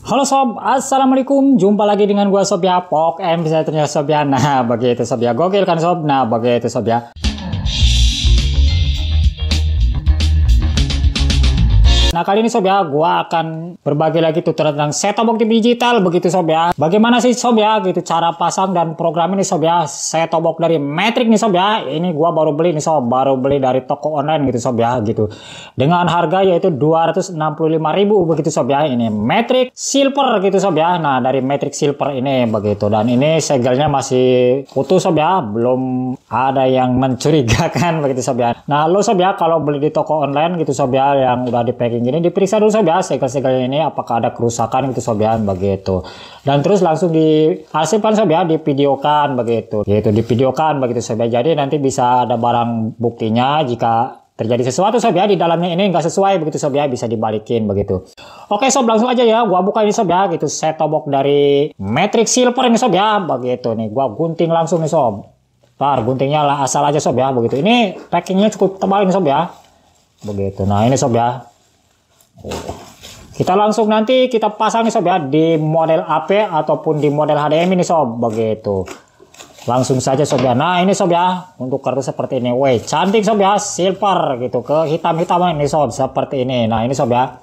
Halo Sob, Assalamualaikum. Jumpa lagi dengan gua Sob ya, Pok M bisa ternyata Sob ya. Nah, bagi itu Sob ya. Gokil kan Sob? Nah, bagi itu Sob ya. Nah kali ini sob ya, gua akan berbagi lagi tutorial tentang setup box TV digital begitu sob ya. Bagaimana sih sob ya gitu cara pasang dan program ini sob ya. Setup box dari Matrix nih sob ya. Ini gua baru beli nih sob, baru beli dari toko online gitu sob ya gitu. Dengan harga yaitu 265.000 begitu sob ya. Ini Matrix Silver gitu sob ya. Nah dari Matrix Silver ini begitu dan ini segelnya masih putus sob ya, belum ada yang mencurigakan begitu sob ya. Nah lo sob ya kalau beli di toko online gitu sob ya yang udah di packing jadi diperiksa dulu sobat ya, segel-segel ini apakah ada kerusakan gitu sobat ya, begitu. Dan terus langsung diarsipkan sobat ya, dipidiokan begitu. Gitu dipidiokan begitu sobat. Jadi nanti bisa ada barang buktinya jika terjadi sesuatu sob ya di dalamnya ini nggak sesuai begitu sob ya bisa dibalikin begitu oke sob langsung aja ya gua buka ini sob ya gitu set tobok dari matrix silver ini sob ya begitu nih gua gunting langsung nih sob tar guntingnya lah asal aja sob ya begitu ini packingnya cukup tebal ini sob ya begitu nah ini sob ya kita langsung nanti kita pasang nih sob ya di model AP ataupun di model HDMI nih sob begitu. Langsung saja sob ya. Nah ini sob ya untuk kartu seperti ini. woi cantik sob ya silver gitu ke hitam hitam ini sob seperti ini. Nah ini sob ya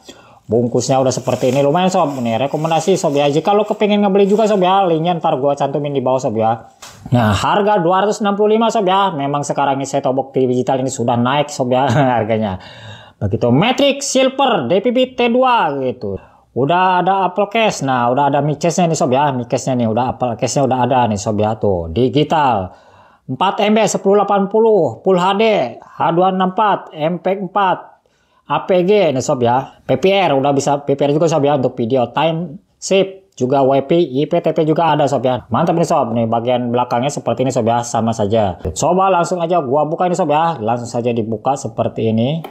bungkusnya udah seperti ini lumayan sob. Ini rekomendasi sob ya. Jika lo kepengen ngebeli juga sob ya linknya ntar gua cantumin di bawah sob ya. Nah, harga 265 sob ya. Memang sekarang ini saya tobok TV digital ini sudah naik sob ya harganya begitu nah, Matrix Silver DPP T2 gitu udah ada Apple Case nah udah ada Mi Case nya nih sob ya Mi Case nya nih udah Apple Case nya udah ada nih sob ya tuh digital 4 MB 1080 Full HD H264 MP4 APG nih sob ya PPR udah bisa PPR juga sob ya untuk video time sip juga WP, IPTP juga ada sob ya. Mantap nih sob nih bagian belakangnya seperti ini sob ya sama saja. Coba langsung aja gua buka ini sob ya. Langsung saja dibuka seperti ini.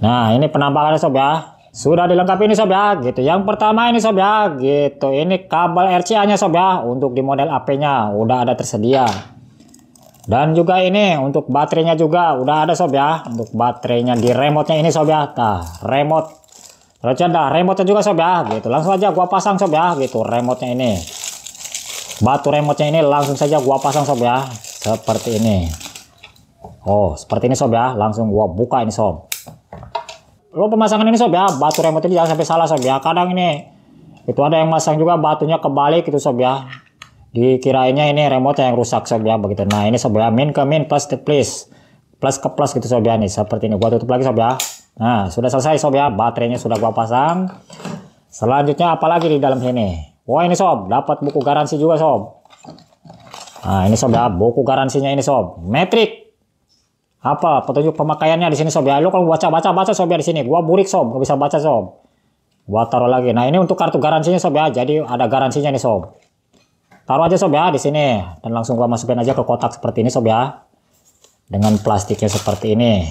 Nah, ini penampakannya sob ya. Sudah dilengkapi ini sob ya, gitu. Yang pertama ini sob ya, gitu. Ini kabel RCA-nya sob ya, untuk di model AP-nya udah ada tersedia. Dan juga ini untuk baterainya juga udah ada sob ya. Untuk baterainya di remote-nya ini sob ya. Nah, remote. Lanjut dah, remote-nya juga sob ya, gitu. Langsung aja gua pasang sob ya, gitu. Remote-nya ini. Batu remote-nya ini langsung saja gua pasang sob ya. Seperti ini. Oh, seperti ini sob ya. Langsung gua buka ini sob lu pemasangan ini sob ya batu remote ini jangan sampai salah sob ya kadang ini itu ada yang masang juga batunya kebalik itu sob ya dikirainnya ini remote yang rusak sob ya begitu nah ini sob ya min ke min plus to please plus ke plus gitu sob ya nih seperti ini gua tutup lagi sob ya nah sudah selesai sob ya baterainya sudah gua pasang selanjutnya apalagi di dalam sini wah ini sob dapat buku garansi juga sob nah ini sob ya buku garansinya ini sob metric apa petunjuk pemakaiannya di sini sob ya? lo kalau baca baca baca sob ya di sini. Gua burik sob, gak bisa baca sob. Gua taruh lagi. Nah, ini untuk kartu garansinya sob ya. Jadi ada garansinya nih sob. Taruh aja sob ya di sini dan langsung gua masukin aja ke kotak seperti ini sob ya. Dengan plastiknya seperti ini.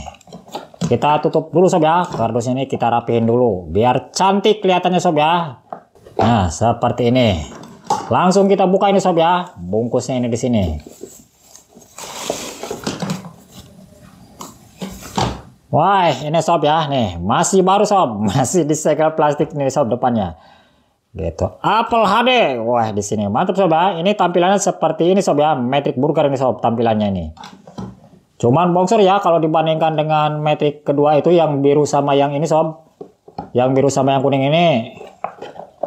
Kita tutup dulu sob ya. Kardus ini kita rapihin dulu biar cantik kelihatannya sob ya. Nah, seperti ini. Langsung kita buka ini sob ya. Bungkusnya ini di sini. Wah, ini sob ya, nih masih baru sob, masih di segel plastik nih sob depannya. Gitu. Apple HD, wah di sini mantap sob ya. Ini tampilannya seperti ini sob ya, metric Burger ini sob tampilannya ini. Cuman bongsor ya kalau dibandingkan dengan metric kedua itu yang biru sama yang ini sob, yang biru sama yang kuning ini,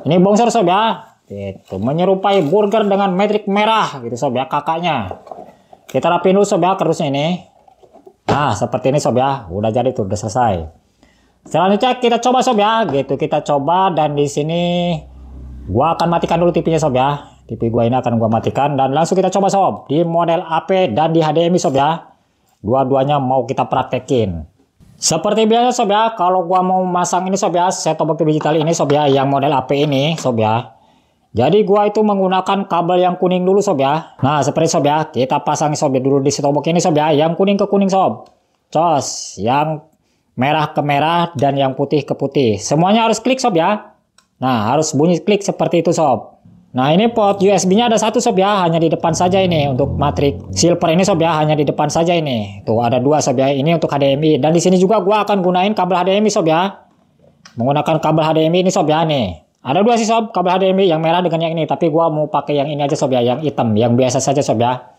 ini bongsor sob ya. Gitu. Menyerupai burger dengan metric merah gitu sob ya kakaknya. Kita rapin dulu sob ya kerusnya ini. Nah, seperti ini sob ya. Udah jadi tuh, udah selesai. Selanjutnya kita coba sob ya. Gitu kita coba dan di sini gua akan matikan dulu TV-nya sob ya. TV gua ini akan gua matikan dan langsung kita coba sob di model AP dan di HDMI sob ya. Dua-duanya mau kita praktekin. Seperti biasa sob ya, kalau gua mau masang ini sob ya, set top box digital ini sob ya yang model AP ini sob ya. Jadi gua itu menggunakan kabel yang kuning dulu sob ya. Nah seperti sob ya, kita pasang sob ya dulu di setobok ini sob ya. Yang kuning ke kuning sob. Cos, yang merah ke merah dan yang putih ke putih. Semuanya harus klik sob ya. Nah harus bunyi klik seperti itu sob. Nah ini port USB-nya ada satu sob ya, hanya di depan saja ini untuk matrik silver ini sob ya, hanya di depan saja ini. Tuh ada dua sob ya, ini untuk HDMI dan di sini juga gua akan gunain kabel HDMI sob ya. Menggunakan kabel HDMI ini sob ya nih. Ada dua sih sob kabel HDMI yang merah dengan yang ini, tapi gua mau pakai yang ini aja sob ya, yang hitam, yang biasa saja sob ya.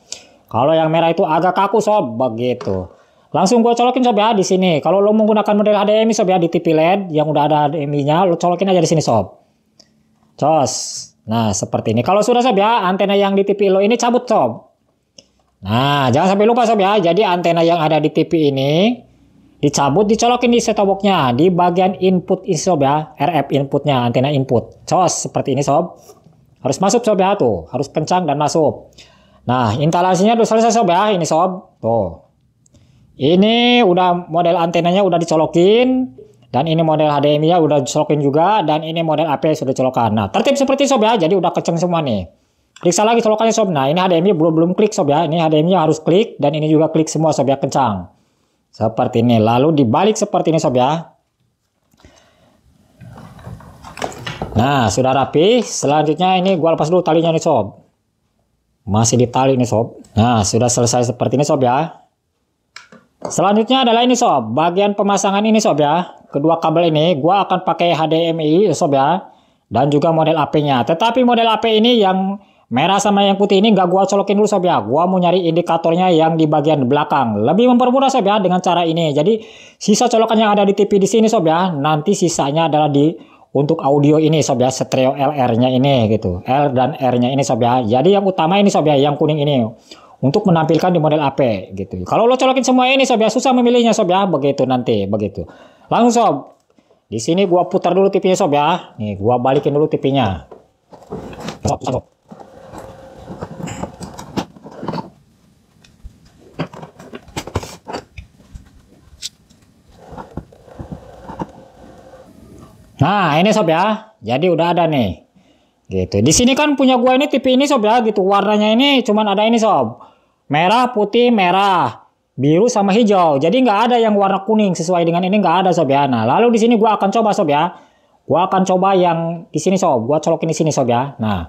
Kalau yang merah itu agak kaku sob, begitu. Langsung gua colokin sob ya di sini. Kalau lo menggunakan model HDMI sob ya di TV LED yang udah ada HDMI-nya, lo colokin aja di sini sob. Cos. Nah, seperti ini. Kalau sudah sob ya, antena yang di TV lo ini cabut sob. Nah, jangan sampai lupa sob ya. Jadi antena yang ada di TV ini dicabut dicolokin di set boxnya di bagian input sob ya RF inputnya antena input cos seperti ini sob harus masuk sob ya tuh harus kencang dan masuk nah instalasinya udah selesai sob ya ini sob tuh ini udah model antenanya udah dicolokin dan ini model HDMI ya udah dicolokin juga dan ini model AP sudah colokan nah tertib seperti sob ya jadi udah kenceng semua nih periksa lagi colokannya sob nah ini HDMI belum belum klik sob ya ini HDMI harus klik dan ini juga klik semua sob ya kencang seperti ini. Lalu dibalik seperti ini sob ya. Nah, sudah rapi. Selanjutnya ini gua lepas dulu talinya nih sob. Masih ditali nih sob. Nah, sudah selesai seperti ini sob ya. Selanjutnya adalah ini sob, bagian pemasangan ini sob ya. Kedua kabel ini gua akan pakai HDMI sob ya dan juga model AP-nya. Tetapi model AP ini yang Merah sama yang putih ini gak gua colokin dulu sob ya. Gua mau nyari indikatornya yang di bagian belakang. Lebih mempermudah sob ya dengan cara ini. Jadi sisa colokan yang ada di TV di sini sob ya. Nanti sisanya adalah di untuk audio ini sob ya stereo LR-nya ini gitu. L dan R-nya ini sob ya. Jadi yang utama ini sob ya yang kuning ini untuk menampilkan di model AP gitu. Kalau lo colokin semua ini sob ya susah memilihnya sob ya begitu nanti begitu. Langsung sob. Di sini gua putar dulu TV-nya sob ya. Nih gua balikin dulu TV-nya. Sob, sob. Nah, ini sob ya. Jadi udah ada nih. Gitu. Di sini kan punya gua ini TV ini sob ya gitu. Warnanya ini cuman ada ini sob. Merah, putih, merah, biru sama hijau. Jadi nggak ada yang warna kuning sesuai dengan ini nggak ada sob ya. Nah, lalu di sini gua akan coba sob ya. Gua akan coba yang di sini sob. Gua colokin di sini sob ya. Nah,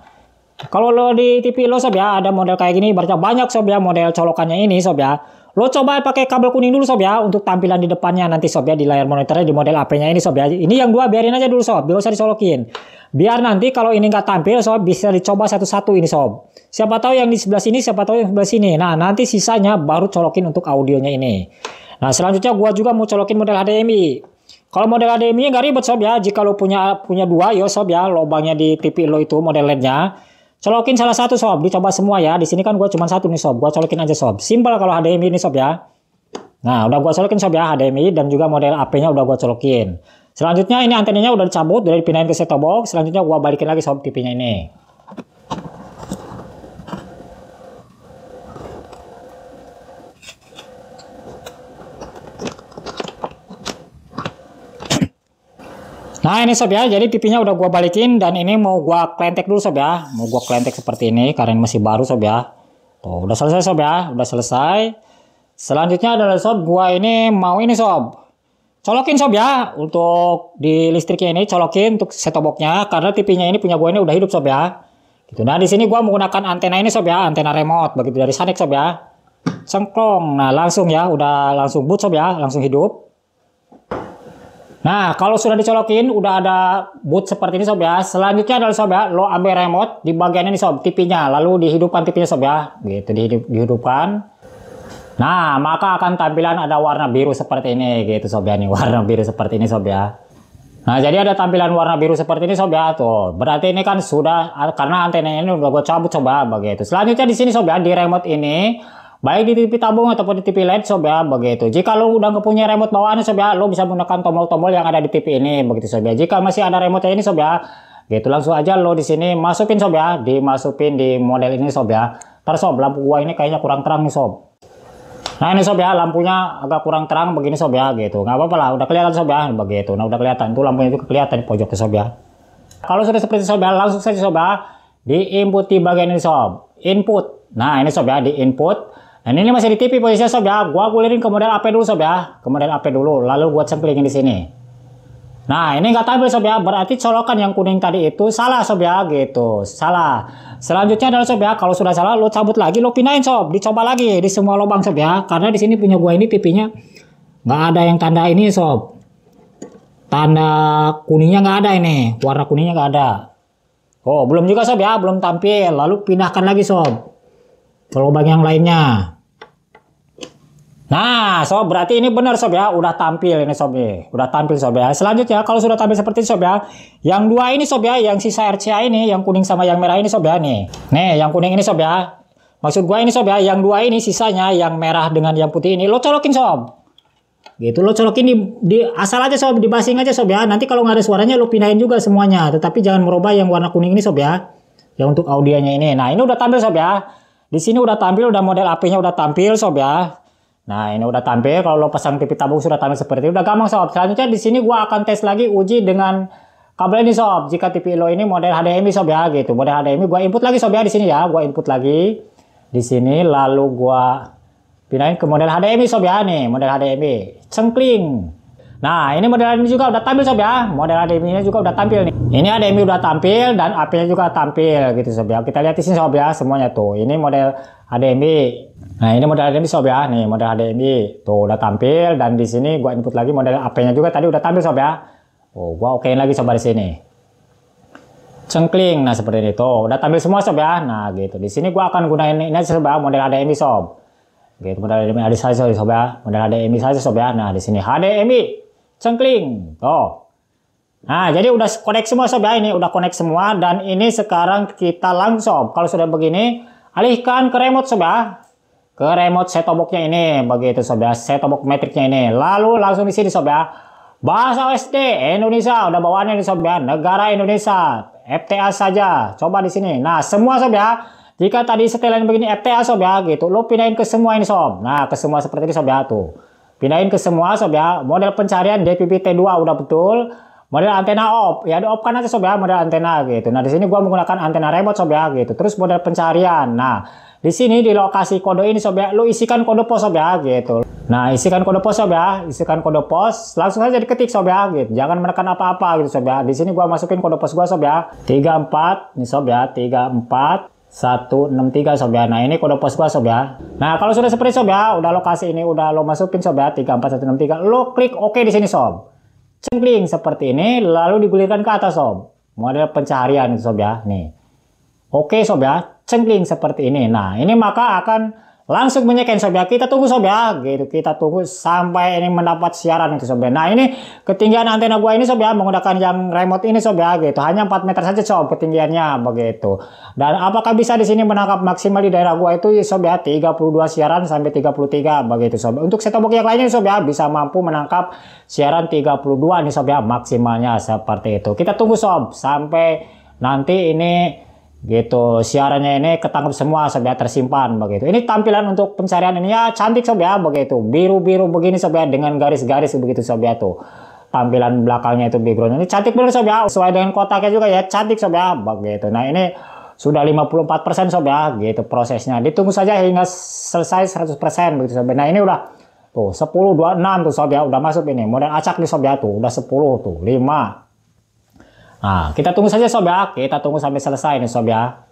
kalau lo di TV lo sob ya ada model kayak gini berarti banyak sob ya model colokannya ini sob ya. Lo coba pakai kabel kuning dulu sob ya untuk tampilan di depannya nanti sob ya di layar monitornya di model HP-nya ini sob ya. Ini yang gua biarin aja dulu sob, Biar usah disolokin. Biar nanti kalau ini nggak tampil sob bisa dicoba satu-satu ini sob. Siapa tahu yang di sebelah sini, siapa tahu yang sebelah sini. Nah, nanti sisanya baru colokin untuk audionya ini. Nah, selanjutnya gua juga mau colokin model HDMI. Kalau model HDMI nggak ribet sob ya. Jika lo punya punya dua yo sob ya lobangnya di TV lo itu model LED-nya. Colokin salah satu sob, dicoba semua ya. Di sini kan gue cuma satu nih sob, gue colokin aja sob. simple kalau HDMI ini sob ya. Nah, udah gue colokin sob ya HDMI dan juga model AP-nya udah gue colokin. Selanjutnya ini antenanya udah dicabut, udah dipindahin ke set top box. Selanjutnya gue balikin lagi sob TV-nya ini. Nah ini sob ya, jadi pipinya udah gua balikin dan ini mau gua klentek dulu sob ya. Mau gua klentek seperti ini karena ini masih baru sob ya. Tuh udah selesai sob ya, udah selesai. Selanjutnya adalah sob gua ini mau ini sob. Colokin sob ya untuk di listriknya ini colokin untuk setoboknya karena tipinya ini punya gua ini udah hidup sob ya. Gitu. Nah di sini gua menggunakan antena ini sob ya, antena remote begitu dari Sanek sob ya. Cengklong. Nah langsung ya, udah langsung boot sob ya, langsung hidup. Nah, kalau sudah dicolokin, udah ada boot seperti ini sob ya. Selanjutnya adalah sob ya, lo ambil remote di bagian ini sob, tv Lalu dihidupkan tv sob ya. Gitu, dihidup, dihidupkan. Nah, maka akan tampilan ada warna biru seperti ini gitu sob ya. Nih, warna biru seperti ini sob ya. Nah, jadi ada tampilan warna biru seperti ini sob ya. Tuh, berarti ini kan sudah, karena antenanya ini udah gue cabut sob ya, begitu. Selanjutnya di sini sob ya, di remote ini baik di TV tabung ataupun di TV LED sob ya begitu jika lo udah nggak punya remote bawaan sob ya lo bisa menggunakan tombol-tombol yang ada di TV ini begitu sob ya jika masih ada remote ini sob ya gitu langsung aja lo di sini masukin sob ya dimasukin di model ini sob ya sob lampu gua ini kayaknya kurang terang nih sob nah ini sob ya lampunya agak kurang terang begini sob ya gitu nggak apa-apa lah udah kelihatan sob ya begitu nah udah kelihatan tuh lampunya itu kelihatan pojoknya sob ya kalau sudah seperti sob ya langsung saja sob ya di input di bagian ini sob input nah ini sob ya di input dan nah, ini masih di TV posisinya sob ya. Gua gulirin ke model AP dulu sob ya. Ke model AP dulu. Lalu gua cemplingin di sini. Nah ini nggak tampil sob ya. Berarti colokan yang kuning tadi itu salah sob ya gitu. Salah. Selanjutnya adalah sob ya. Kalau sudah salah lo cabut lagi lo pindahin sob. Dicoba lagi di semua lubang sob ya. Karena di sini punya gua ini TV-nya nggak ada yang tanda ini sob. Tanda kuningnya nggak ada ini. Warna kuningnya nggak ada. Oh belum juga sob ya. Belum tampil. Lalu pindahkan lagi sob ke lubang yang lainnya. Nah, sob, berarti ini benar sob ya, udah tampil ini sob ya, udah tampil sob ya. Selanjutnya kalau sudah tampil seperti ini sob ya, yang dua ini sob ya, yang sisa RCA ini, yang kuning sama yang merah ini sob ya nih. Nih, yang kuning ini sob ya. Maksud gua ini sob ya, yang dua ini sisanya yang merah dengan yang putih ini lo colokin sob. Gitu lo colokin di, di asal aja sob, di basing aja sob ya. Nanti kalau nggak ada suaranya lo pindahin juga semuanya, tetapi jangan merubah yang warna kuning ini sob ya. Yang untuk audionya ini. Nah, ini udah tampil sob ya. Di sini udah tampil, udah model apinya udah tampil sob ya. Nah, ini udah tampil. Kalau lo pasang TV tabung sudah tampil seperti itu. Udah gampang sob. Selanjutnya di sini gua akan tes lagi uji dengan kabel ini sob. Jika TV lo ini model HDMI sob ya gitu. Model HDMI gua input lagi sob ya di sini ya. Gua input lagi di sini lalu gua pindahin ke model HDMI sob ya nih, model HDMI. Cengkling. Nah, ini model ini juga udah tampil sob ya. Model admi ini juga udah tampil nih. Ini ADMI udah tampil dan AP-nya juga tampil gitu sob ya. Kita lihat di sini sob ya semuanya tuh. Ini model HDMI. Nah, ini model HDMI sob ya. Nih, model HDMI. Tuh udah tampil dan di sini gua input lagi model AP-nya juga tadi udah tampil sob ya. Oh, gua okein lagi sob di sini. Cengkling. Nah, seperti ini tuh. Udah tampil semua sob ya. Nah, gitu. Di sini gua akan gunain ini aja sob ya, model HDMI sob. Gitu, model HDMI ada saja sob ya. Model HDMI saja sob ya. Nah, di sini HDMI cengkling. Tuh. Nah, jadi udah connect semua sob ya. Ini udah connect semua dan ini sekarang kita langsung. Kalau sudah begini, alihkan ke remote sob ya. Ke remote set oboknya boxnya ini begitu sob ya. set obok metriknya ini. Lalu langsung di sini sob ya. Bahasa OSD Indonesia udah bawaannya nih sob ya. Negara Indonesia. FTA saja. Coba di sini. Nah, semua sob ya. Jika tadi setelan begini FTA sob ya gitu, lo pindahin ke semua ini sob. Nah, ke semua seperti ini sob ya tuh. Pindahin ke semua sob ya. Model pencarian DPP T 2 udah betul. Model antena op ya di op kan aja sob ya model antena gitu. Nah di sini gua menggunakan antena remote sob ya gitu. Terus model pencarian. Nah di sini di lokasi kode ini sob ya lu isikan kode pos sob ya gitu. Nah isikan kode pos sob ya, isikan kode pos langsung aja diketik sob ya gitu. Jangan menekan apa-apa gitu sob ya. Di sini gua masukin kode pos gua sob ya. 34 nih sob ya, 34 163 sob ya. Nah ini kode pos gua sob ya. Nah kalau sudah seperti sob ya, udah lokasi ini udah lo masukin sob ya 34163. Lo klik oke OK di sini sob. Cengkling seperti ini lalu digulirkan ke atas sob. Model pencarian sob ya. Nih. Oke okay, sob ya. Cengkling seperti ini. Nah, ini maka akan langsung menyekin sob ya kita tunggu sob ya gitu kita tunggu sampai ini mendapat siaran itu sob ya nah ini ketinggian antena gua ini sob ya menggunakan yang remote ini sob ya gitu hanya 4 meter saja sob ketinggiannya begitu dan apakah bisa di sini menangkap maksimal di daerah gua itu sob ya 32 siaran sampai 33 begitu sob untuk set box yang lainnya sob ya bisa mampu menangkap siaran 32 nih sob ya maksimalnya seperti itu kita tunggu sob sampai nanti ini Gitu, siarannya ini ketangkap semua sob ya, tersimpan begitu. Ini tampilan untuk pencarian ini ya cantik sob ya begitu. Biru-biru begini sob ya dengan garis-garis begitu sob ya tuh. Tampilan belakangnya itu backgroundnya ini cantik bener sob ya. Sesuai dengan kotaknya juga ya cantik sob ya begitu. Nah ini sudah 54% sob ya gitu prosesnya. Ditunggu saja hingga selesai 100% begitu sob. Ya. Nah ini udah tuh 10 26 tuh sob ya udah masuk ini. Model acak nih sob ya tuh udah 10 tuh 5 Nah, kita tunggu saja sob ya. Kita tunggu sampai selesai nih sob ya.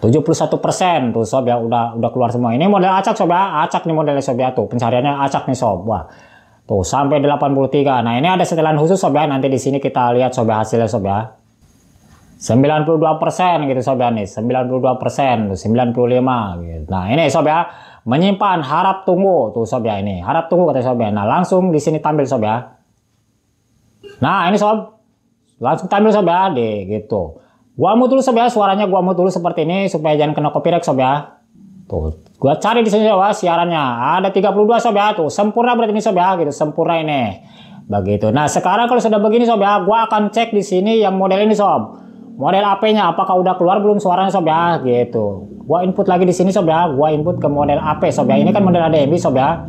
71% tuh sob ya udah udah keluar semua. Ini model acak sob ya. Acak nih modelnya sob ya tuh. Pencariannya acak nih sob. Wah. Tuh sampai 83. Nah, ini ada setelan khusus sob ya. Nanti di sini kita lihat sob ya hasilnya sob ya. 92% gitu sob ya nih. 92% tuh 95 gitu. Nah, ini sob ya. Menyimpan harap tunggu tuh sob ya ini. Harap tunggu kata sob ya. Nah, langsung di sini tampil sob ya. Nah, ini sob langsung tampil ya deh gitu. Gua mau tulis ya suaranya gua mau tulis seperti ini supaya jangan kena copyright ya Tuh, gua cari di sini ya siarannya. Ada 32 ya tuh. Sempurna berarti ini ya gitu, sempurna ini. Begitu. Nah, sekarang kalau sudah begini ya gua akan cek di sini yang model ini sob. Model AP-nya apakah udah keluar belum suaranya sob ya gitu. Gua input lagi di sini sob ya, gua input ke model AP sob ya. Ini kan model ADMI sob ya.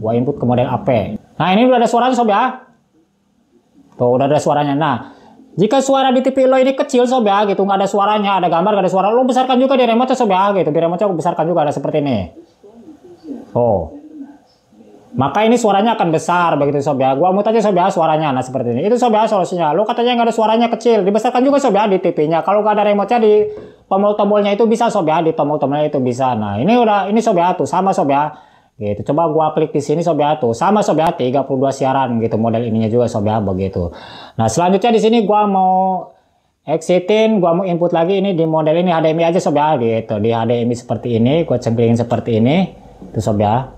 Gua input ke model AP. Nah, ini udah ada suaranya sob ya. Tuh, udah ada suaranya. Nah, jika suara di TV lo ini kecil sob ya gitu, nggak ada suaranya, ada gambar, nggak ada suara, lo besarkan juga di remote sob ya gitu. Di remote aku besarkan juga ada seperti ini. Oh. Maka ini suaranya akan besar begitu sob ya. Gua mut aja sob ya suaranya nah seperti ini. Itu sob ya solusinya. Lo katanya nggak ada suaranya kecil, dibesarkan juga sob ya di TV-nya. Kalau nggak ada remote-nya di tombol-tombolnya itu bisa sob ya, di tombol-tombolnya itu bisa. Nah, ini udah ini sob ya tuh sama sob ya gitu coba gua klik di sini sobiato sama sobiato 32 siaran gitu model ininya juga sobiato begitu nah selanjutnya di sini gua mau exitin gua mau input lagi ini di model ini HDMI aja sobiato gitu di HDMI seperti ini gua cemplingin seperti ini itu sobiato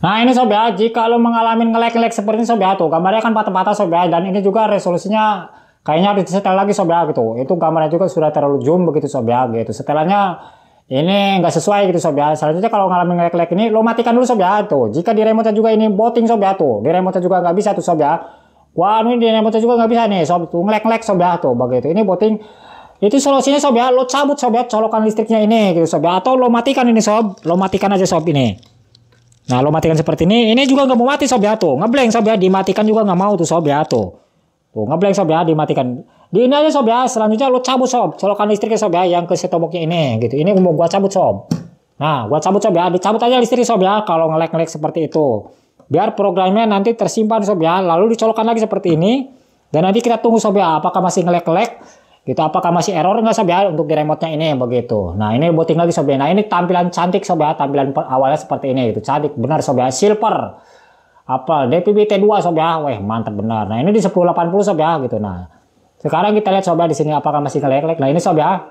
Nah ini sob ya, jika lo mengalami ngelek-ngelek seperti ini sob ya, tuh gambarnya kan patah-patah ya, dan ini juga resolusinya kayaknya harus disetel lagi sob ya gitu. Itu gambarnya juga sudah terlalu zoom begitu sob ya gitu. Setelannya ini nggak sesuai gitu sob ya. Selanjutnya kalau ngalamin ngelek ngelek ini lo matikan dulu sob ya tuh. Jika di remote juga ini boting sob ya tuh. Di remote juga nggak bisa tuh sob ya. Wah ini di remote juga nggak bisa nih sob tuh ngelek ngelek sob ya tuh begitu. Ini boting itu solusinya sob ya. Lo cabut sob ya colokan listriknya ini gitu sob ya. Atau lo matikan ini sob. Lo matikan aja sob ini. Nah, lo matikan seperti ini, ini juga nggak mau mati sob ya tuh. Ngeblank sob ya, dimatikan juga nggak mau tuh sob ya tuh. Tuh, ngeblank sob ya, dimatikan. Di ini aja sob ya, selanjutnya lo cabut sob. Colokan listriknya sob ya, yang ke setoboknya ini gitu. Ini mau gua cabut sob. Nah, gua cabut sob ya, dicabut aja listrik sob ya kalau ngelek-ngelek seperti itu. Biar programnya nanti tersimpan sob ya, lalu dicolokan lagi seperti ini. Dan nanti kita tunggu sob ya, apakah masih ngelek-ngelek gitu apakah masih error nggak sob ya untuk di remote-nya ini begitu nah ini booting lagi sob ya nah ini tampilan cantik sob ya tampilan awalnya seperti ini gitu cantik benar sob ya silver apa DPB T2 sob ya weh mantap benar nah ini di 1080 sob ya gitu nah sekarang kita lihat sob ya di sini apakah masih ngelek-lek nah ini sob ya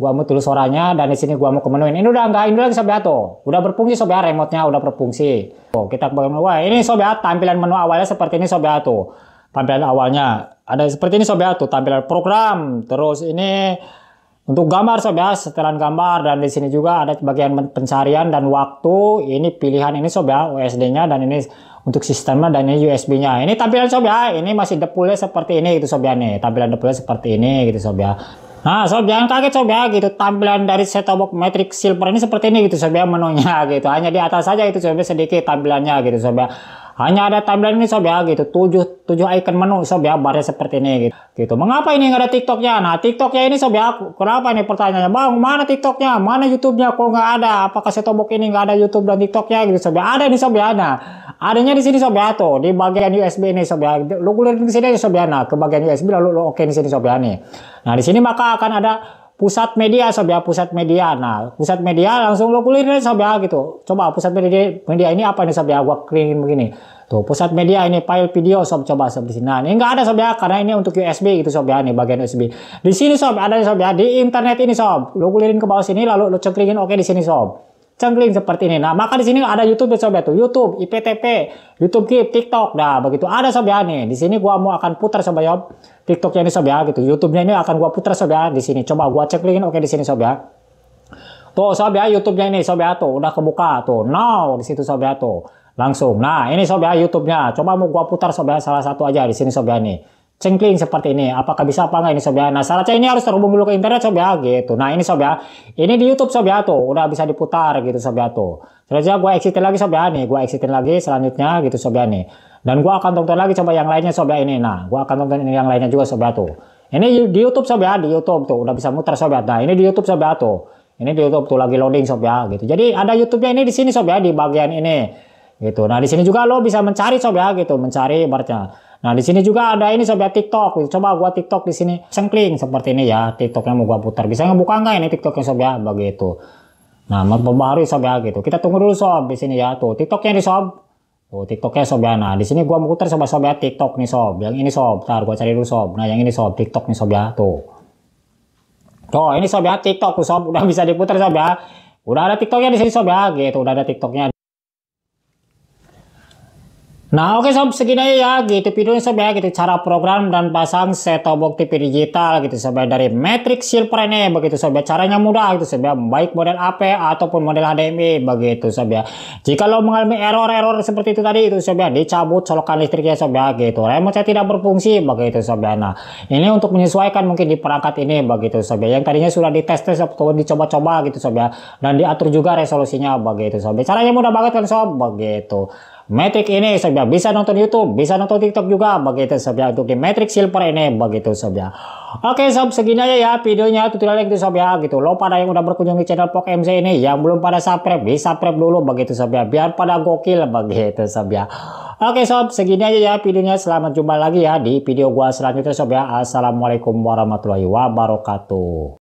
gua mau tulis suaranya dan di sini gua mau kemenuin ini udah enggak ini lagi sob ya tuh udah berfungsi sob ya remote-nya udah berfungsi oh kita bagaimana wah ini sob ya tampilan menu awalnya seperti ini sob ya tuh tampilan awalnya. Ada seperti ini sobat tuh tampilan program. Terus ini untuk gambar sobat setelan gambar dan di sini juga ada bagian pencarian dan waktu. Ini pilihan ini sobat USD-nya dan ini untuk sistemnya dan ini USB-nya. Ini tampilan sobat ini masih depulnya seperti ini gitu sobat nih. Tampilan depulnya seperti ini gitu sobat. Nah, sob jangan kaget sob ya gitu tampilan dari set-top box Matrix Silver ini seperti ini gitu sob ya menunya gitu. Hanya di atas saja itu sob sedikit tampilannya gitu sob ya. Hanya ada timeline ini sob ya gitu. tujuh tujuh icon menu sob ya barnya seperti ini gitu. Gitu. Mengapa ini nggak ada TikToknya? Nah, TikToknya ini sob ya. Kenapa ini pertanyaannya? Bang, mana TikToknya? Mana YouTube-nya? Kok nggak ada? Apakah Setobok ini nggak ada YouTube dan TikToknya gitu sob ya? Ada ini sob ya. Nah, adanya di sini sob ya tuh di bagian USB ini sob ya. Lu kulit di sini aja sob ya. Nah, ke bagian USB lalu lu oke di sini sob ya nih. Nah, di sini maka akan ada pusat media sob ya pusat media nah pusat media langsung lo kulirin ya gitu coba pusat media media ini apa nih ya? gua kirim begini tuh pusat media ini file video sob coba sob di sini nah ini nggak ada ya karena ini untuk USB gitu ya nih bagian USB di sini sob ada sobya di internet ini sob lo kulirin ke bawah sini lalu lo cekringin, oke okay, di sini sob cengkling seperti ini. Nah, maka di sini ada YouTube ya sobat. YouTube, IPTP YouTube Kids, TikTok. Nah, begitu ada sobat ya nih. Di sini gua mau akan putar sobat ya TikToknya ini sobat ya gitu. YouTube-nya ini akan gua putar sobat ya di sini. Coba gua link oke di sini sobat ya. Tuh sobat ya YouTube-nya ini sobat ya tuh udah kebuka tuh. Now di situ sobat ya tuh. Langsung. Nah, ini sobat ya YouTube-nya. Coba mau gua putar sobat ya salah satu aja di sini sobat ya nih cengkling seperti ini. Apakah bisa apa enggak ini sob ya? Nah syaratnya ini harus terhubung dulu ke internet sob ya gitu. Nah ini sob ya, ini di YouTube sob ya tuh udah bisa diputar gitu sob ya tuh. Selanjutnya gue exitin lagi sob ya nih, gue exitin lagi selanjutnya gitu sob ya nih. Dan gue akan tonton lagi coba yang lainnya sob ya ini. Nah gue akan tonton yang lainnya juga sob ya tuh. Ini di YouTube sob ya, di YouTube tuh udah bisa muter sob ya. Nah ini di YouTube sob ya tuh. Ini di YouTube tuh lagi loading sob ya gitu. Jadi ada YouTube-nya ini di sini sob ya di bagian ini gitu. Nah di sini juga lo bisa mencari sob ya gitu, mencari barca. Nah, di sini juga ada ini sobat TikTok. Coba gua TikTok di sini sengkling seperti ini ya. TikToknya mau gua putar. Bisa ngebuka nggak ini TikToknya sob ya? Begitu. Nah, mau pembaharui sob ya gitu. Kita tunggu dulu sob di sini ya. Tuh TikToknya nih sob. Tuh TikToknya sob ya. Nah, di sini gua mau putar sobat sob TikTok nih sob. Yang ini sob. Ntar gua cari dulu sob. Nah, yang ini sob TikTok nih sob ya. Tuh. Tuh, ini sob ya TikTok sob udah bisa diputar sob ya. Udah ada TikToknya di sini sob ya gitu. Udah ada TikToknya. Nah oke okay, sob segini aja ya gitu videonya sob ya gitu cara program dan pasang set-top box TV digital gitu sob ya dari Matrix Silver ini begitu sob ya caranya mudah gitu sob ya baik model AP ataupun model HDMI begitu sob ya jika lo mengalami error-error seperti itu tadi itu sob ya dicabut colokan listriknya sob ya gitu remote saya tidak berfungsi begitu sob ya nah ini untuk menyesuaikan mungkin di perangkat ini begitu sob ya yang tadinya sudah dites-tes ataupun dicoba-coba gitu sob ya dan diatur juga resolusinya begitu sob ya caranya mudah banget kan sob begitu Matrix ini saja bisa nonton YouTube, bisa nonton TikTok juga begitu saja untuk di Matrix Silver ini begitu saja. Oke sob segini aja ya videonya tutorial itu sob ya gitu. Lo pada yang udah berkunjung di channel Pok MC ini yang belum pada subscribe bisa subscribe dulu begitu sob ya biar pada gokil begitu sob ya. Oke sob segini aja ya videonya selamat jumpa lagi ya di video gua selanjutnya sob ya. Assalamualaikum warahmatullahi wabarakatuh.